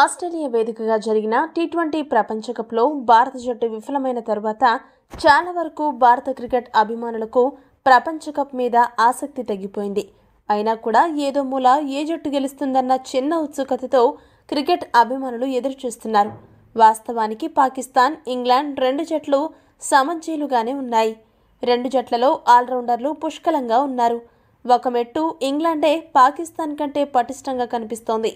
Australia వేదికగా జరిగిన T twenty ప్రపంచకప్లో భారత జట్టు విఫలమైన తర్వాత చాలా వరకు భారత క్రికెట్ అభిమానులకు ప్రపంచకప్ మీద ఆసక్తి తగ్గిపోయింది అయినా కూడా ఏదో మూల ఏ జట్టు గెలుస్తుందన్న చిన్న ఉత్సుకతతో క్రికెట్ అభిమానులు ఎదురుచూస్తున్నారు వాస్తవానికి పాకిస్తాన్ ఇంగ్లాండ్ రెండు జట్లు సమజీలుగానే ఉన్నాయి రెండు జట్లలో ఆల్రౌండర్లు పుష్కలంగా ఉన్నారు ఒక మెట్టు ఇంగ్లాండే పాకిస్తాన్ కంటే పటిష్టంగా కనిపిస్తోంది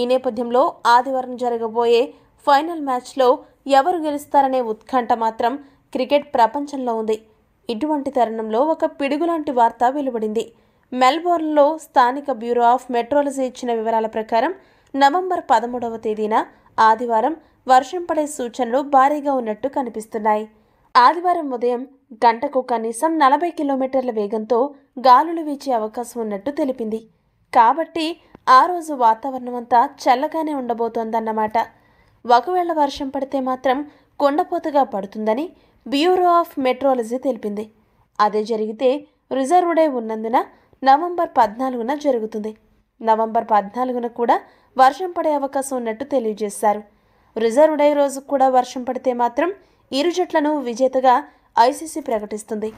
ఈ నేపథ్యంలో ఆదివారం జరగబోయే ఫైనల్ మ్యాచ్లో ఎవరు గెలుస్తారనే ఉత్కంఠ మాత్రం క్రికెట్ ప్రపంచంలో ఉంది ఇటువంటి తరుణంలో ఒక పిడుగులాంటి వార్త వెలువడింది మెల్బోర్న్లో స్థానిక బ్యూరో ఆఫ్ మెట్రాలజీ ఇచ్చిన వివరాల ప్రకారం నవంబర్ పదమూడవ తేదీన ఆదివారం వర్షం పడే సూచనలు భారీగా ఉన్నట్టు కనిపిస్తున్నాయి ఆదివారం ఉదయం గంటకు కనీసం నలభై కిలోమీటర్ల వేగంతో గాలులు వీచే అవకాశం ఉన్నట్టు తెలిపింది కాబట్టి ఆ రోజు వాతావరణం అంతా చల్లగానే ఉండబోతోందన్నమాట ఒకవేళ వర్షం పడితే మాత్రం కొండపోతగా పడుతుందని బ్యూరో ఆఫ్ మెట్రాలజీ తెలిపింది అదే జరిగితే రిజర్వ్ డే ఉన్నందున నవంబర్ పద్నాలుగున జరుగుతుంది నవంబర్ పద్నాలుగున కూడా వర్షం పడే అవకాశం ఉన్నట్టు తెలియజేశారు రిజర్వ్ డే రోజు కూడా వర్షం పడితే మాత్రం ఇరు జట్లను విజేతగా ఐసీసీ ప్రకటిస్తుంది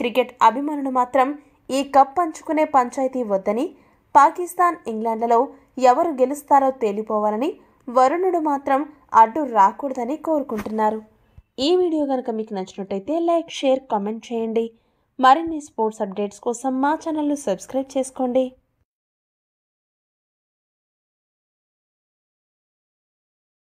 క్రికెట్ అభిమానులు మాత్రం ఈ కప్ పంచుకునే పంచాయతీ వద్దని పాకిస్తాన్ ఇంగ్లాండ్లలో ఎవరు గెలుస్తారో తేలిపోవాలని వరుణుడు మాత్రం అడ్డు రాకూడదని కోరుకుంటున్నారు ఈ వీడియో కనుక మీకు నచ్చినట్టయితే లైక్ షేర్ కామెంట్ చేయండి మరిన్ని స్పోర్ట్స్ అప్డేట్స్ కోసం మా ఛానల్ను సబ్స్క్రైబ్ చేసుకోండి